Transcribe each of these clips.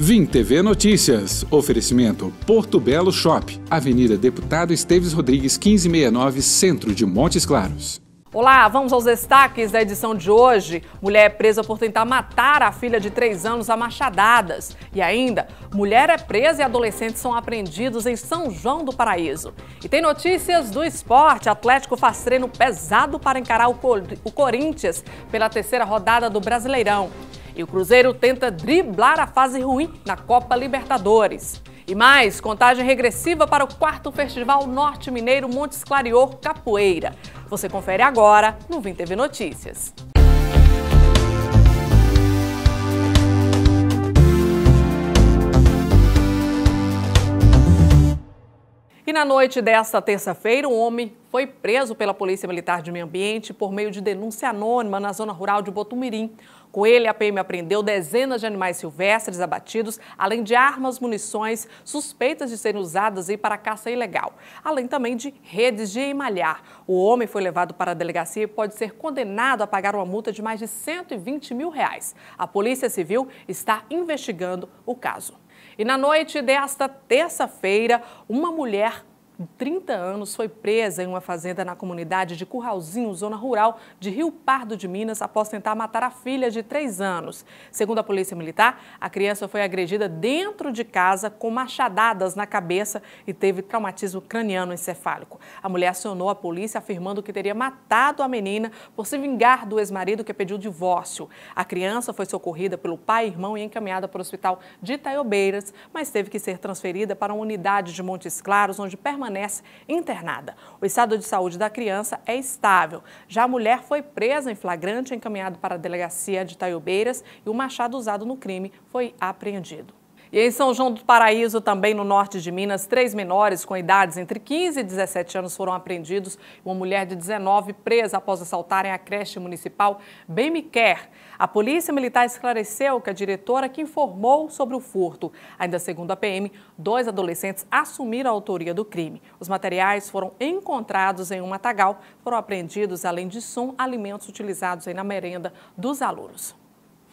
Vim TV Notícias. Oferecimento Porto Belo Shop. Avenida Deputado Esteves Rodrigues, 1569, Centro de Montes Claros. Olá, vamos aos destaques da edição de hoje. Mulher é presa por tentar matar a filha de 3 anos a machadadas. E ainda, mulher é presa e adolescentes são apreendidos em São João do Paraíso. E tem notícias do esporte. Atlético faz treino pesado para encarar o, Cor o Corinthians pela terceira rodada do Brasileirão. E o Cruzeiro tenta driblar a fase ruim na Copa Libertadores. E mais, contagem regressiva para o quarto Festival Norte Mineiro Montes Clarior Capoeira. Você confere agora no Vim TV Notícias. E na noite desta terça-feira, um homem foi preso pela Polícia Militar de Meio Ambiente por meio de denúncia anônima na zona rural de Botumirim. Com ele, a PM apreendeu dezenas de animais silvestres abatidos, além de armas, munições suspeitas de serem usadas para caça ilegal, além também de redes de emalhar. O homem foi levado para a delegacia e pode ser condenado a pagar uma multa de mais de 120 mil reais. A Polícia Civil está investigando o caso. E na noite desta terça-feira, uma mulher 30 anos, foi presa em uma fazenda na comunidade de Curralzinho, zona rural de Rio Pardo de Minas, após tentar matar a filha de 3 anos. Segundo a Polícia Militar, a criança foi agredida dentro de casa com machadadas na cabeça e teve traumatismo craniano encefálico. A mulher acionou a polícia afirmando que teria matado a menina por se vingar do ex-marido que pediu divórcio. A criança foi socorrida pelo pai e irmão e encaminhada para o hospital de Itaiobeiras, mas teve que ser transferida para uma unidade de Montes Claros, onde permanece permanece internada. O estado de saúde da criança é estável. Já a mulher foi presa em flagrante, encaminhado para a delegacia de Taiobeiras e o machado usado no crime foi apreendido. E em São João do Paraíso, também no norte de Minas, três menores com idades entre 15 e 17 anos foram apreendidos. Uma mulher de 19 presa após assaltarem a creche municipal Bem Me Quer. A polícia militar esclareceu que a diretora que informou sobre o furto. Ainda segundo a PM, dois adolescentes assumiram a autoria do crime. Os materiais foram encontrados em um matagal, foram apreendidos, além de som, alimentos utilizados na merenda dos alunos.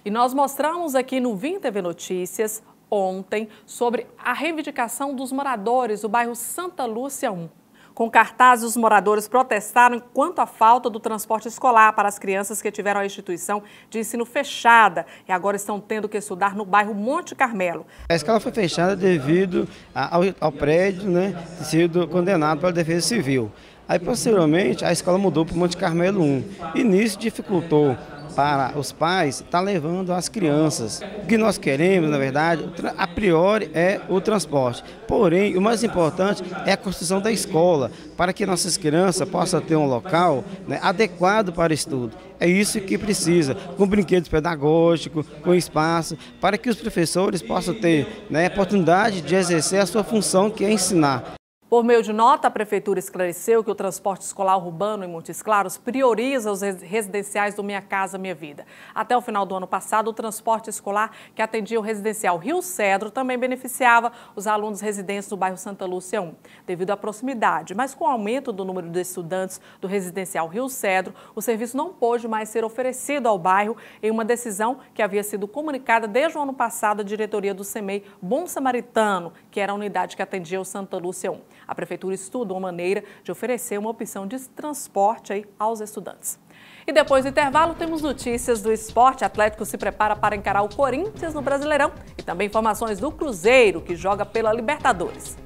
E nós mostramos aqui no Vim TV Notícias ontem sobre a reivindicação dos moradores do bairro Santa Lúcia 1. Com cartazes, os moradores protestaram quanto à falta do transporte escolar para as crianças que tiveram a instituição de ensino fechada e agora estão tendo que estudar no bairro Monte Carmelo. A escola foi fechada devido ao, ao prédio né, ter sido condenado pela Defesa Civil. Aí, posteriormente, a escola mudou para o Monte Carmelo 1 e nisso dificultou para os pais está levando as crianças. O que nós queremos, na verdade, a priori é o transporte. Porém, o mais importante é a construção da escola, para que nossas crianças possam ter um local né, adequado para estudo. É isso que precisa, com brinquedos pedagógicos, com espaço, para que os professores possam ter né, a oportunidade de exercer a sua função, que é ensinar. Por meio de nota, a Prefeitura esclareceu que o transporte escolar urbano em Montes Claros prioriza os residenciais do Minha Casa Minha Vida. Até o final do ano passado, o transporte escolar que atendia o residencial Rio Cedro também beneficiava os alunos residentes do bairro Santa Lúcia 1, devido à proximidade. Mas com o aumento do número de estudantes do residencial Rio Cedro, o serviço não pôde mais ser oferecido ao bairro em uma decisão que havia sido comunicada desde o ano passado à diretoria do CEMEI Bom Samaritano, que era a unidade que atendia o Santa Lúcia 1. A prefeitura estuda uma maneira de oferecer uma opção de transporte aí aos estudantes. E depois do intervalo, temos notícias do esporte. Atlético se prepara para encarar o Corinthians no Brasileirão e também informações do Cruzeiro, que joga pela Libertadores.